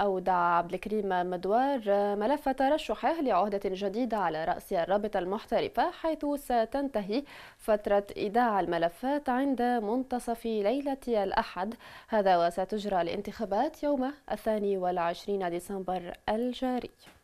أودع عبد الكريم مدوار ملف ترشحه لعهدة جديدة على رأس الرابطة المحترفة حيث ستنتهي فترة إيداع الملفات عند منتصف ليلة الأحد هذا وستجرى الانتخابات يوم الثاني والعشرين ديسمبر الجاري